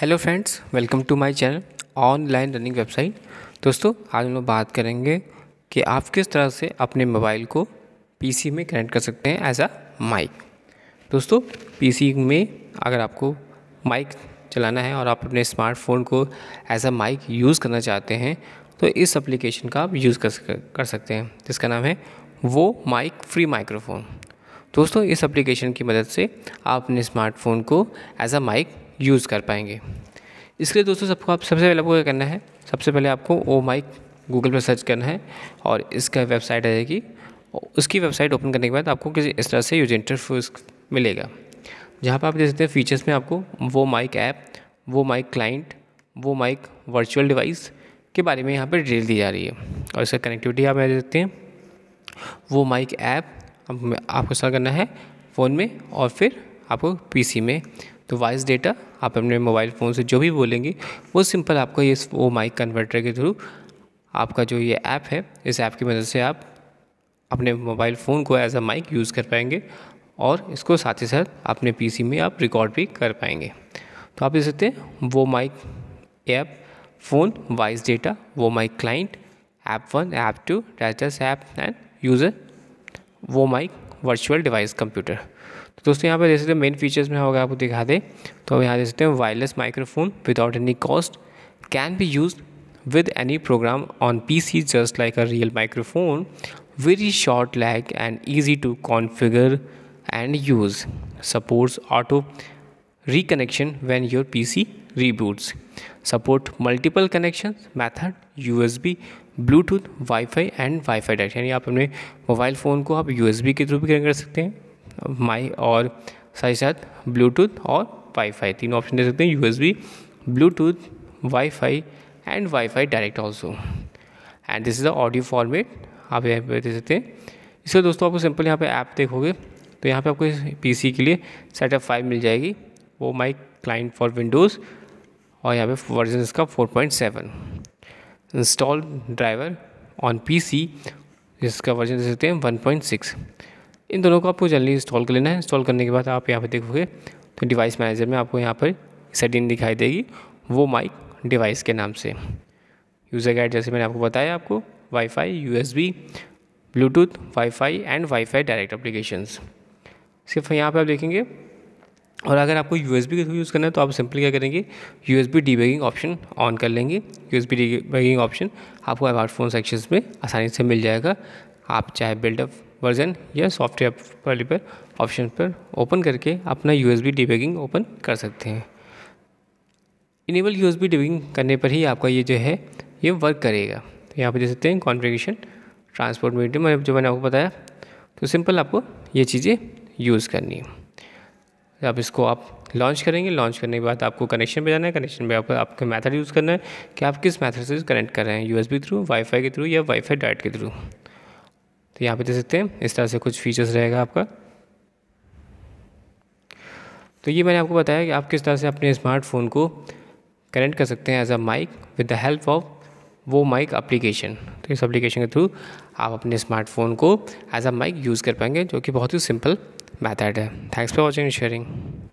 hello friends welcome to my channel online running website दोस्तों आज हम लोग बात करेंगे कि आप किस तरह से अपने मोबाइल को पीसी में कनेक्ट कर सकते हैं एज अ माइक दोस्तों पीसी में अगर आपको माइक चलाना है और आप अपने स्मार्टफोन को एज अ माइक यूज़ करना चाहते हैं तो इस एप्लीकेशन का आप यूज़ कर कर सकते हैं जिसका नाम है वो माइक फ्री माइक्रोफोन दोस्तों इस एप्लीकेशन की मदद से आप अपने स्मार्टफोन को एज अ माइक यूज़ कर पाएंगे इसके लिए दोस्तों सबको आप सबसे पहले आपको क्या करना है सबसे पहले आपको ओ माइक गूगल पर सर्च करना है और इसका वेबसाइट आ जाएगी उसकी वेबसाइट ओपन करने के बाद आपको किसी इस तरह से यूज इंटरफेस मिलेगा जहाँ पर आप देख सकते हैं फीचर्स में आपको वो माइक ऐप वो माइक क्लाइंट वो माइक वर्चुअल डिवाइस के बारे में यहाँ पर डिटेल दी जा रही है और इसका कनेक्टिविटी आप देख सकते हैं वो माइक ऐप आपको सर्च करना है फ़ोन में और फिर आपको पीसी में तो वॉइस डेटा आप अपने मोबाइल फ़ोन से जो भी बोलेंगे वो सिंपल आपको ये वो माइक कन्वर्टर के थ्रू आपका जो ये ऐप है इस ऐप की मदद से आप अपने मोबाइल फ़ोन को एज अ माइक यूज़ कर पाएंगे और इसको साथ ही साथ अपने पीसी में आप रिकॉर्ड भी कर पाएंगे तो आप देख सकते हैं वो mic app phone voice data वो mic client app one app to डाइटस app end user वो माइक वर्चुअल डिवाइस कंप्यूटर तो दोस्तों यहाँ पर देख सकते हैं मेन फीचर्स में होगा आपको दिखा दें तो यहाँ देख सकते हैं wireless microphone without any cost can be use with any program on P C just like a real microphone very short lag and easy to configure and use supports auto reconnection when your P C reboots support multiple connection method U S B Bluetooth wifi and wifi data यानी आप अपने mobile phone को आप U S B के through भी connect कर सकते हैं माई और साथ ही साथ ब्लूटूथ और वाईफाई तीन ऑप्शन दे सकते हैं USB bluetooth wifi and wifi direct also and this is the audio format आप यहाँ पर दे सकते हैं इसलिए दोस्तों आपको सिंपल यहाँ पे ऐप देखोगे तो यहाँ पे आपको पीसी के लिए सेटअप फाइव मिल जाएगी वो माई क्लाइंट फॉर विंडोज़ और यहाँ पे वर्जन इसका 4.7 इंस्टॉल ड्राइवर ऑन सी इसका वर्जन दे सकते हैं 1.6 इन दोनों को आपको जल्दी इंस्टॉल कर लेना है इंस्टॉल करने के बाद आप यहाँ पर देखोगे तो डिवाइस मैनेजर में आपको यहाँ पर सेटिंग दिखाई देगी वो माइक डिवाइस के नाम से यूज़र गाइड जैसे मैंने आपको बताया आपको wifi USB bluetooth wifi and wifi direct applications सिर्फ यहाँ पर आप देखेंगे और अगर आपको U S B through use करना है तो आप सिंपली क्या करेंगे U S B debugging option on कर लेंगे U S B debugging option आपको स्मार्टफोन सेक्शन में आसानी से मिल जाएगा आप चाहे बिल्डअप वर्जन या सॉफ्टवेयर वाली पर ऑप्शन पर ओपन करके अपना यू एस ओपन कर सकते हैं इनेबल यू एस करने पर ही आपका ये जो है ये वर्क करेगा तो यहाँ पर देख सकते हैं कॉन्फ़िगरेशन ट्रांसपोर्ट मीडियम जो मैंने आपको बताया तो सिंपल आपको ये चीज़ें यूज़ करनी है तो आप इसको आप लॉन्च करेंगे लॉन्च करने के बाद आपको कनेक्शन पे जाना है कनेक्शन पे आपको आपका मेथड यूज़ करना है कि आप किस मेथड से कनेक्ट कर रहे हैं यूएसबी थ्रू वाईफाई के थ्रू या वाईफाई डाट के थ्रू तो यहाँ पे दे सकते हैं इस तरह से कुछ फीचर्स रहेगा आपका तो ये मैंने आपको बताया कि आप किस तरह से अपने स्मार्टफोन को कनेक्ट कर सकते हैं as a mic with the help of वो माइक एप्लीकेशन तो इस एप्लीकेशन के थ्रू आप अपने स्मार्टफोन को एज अ माइक यूज़ कर पाएंगे जो कि बहुत ही सिंपल मैथड है thanks for watching and sharing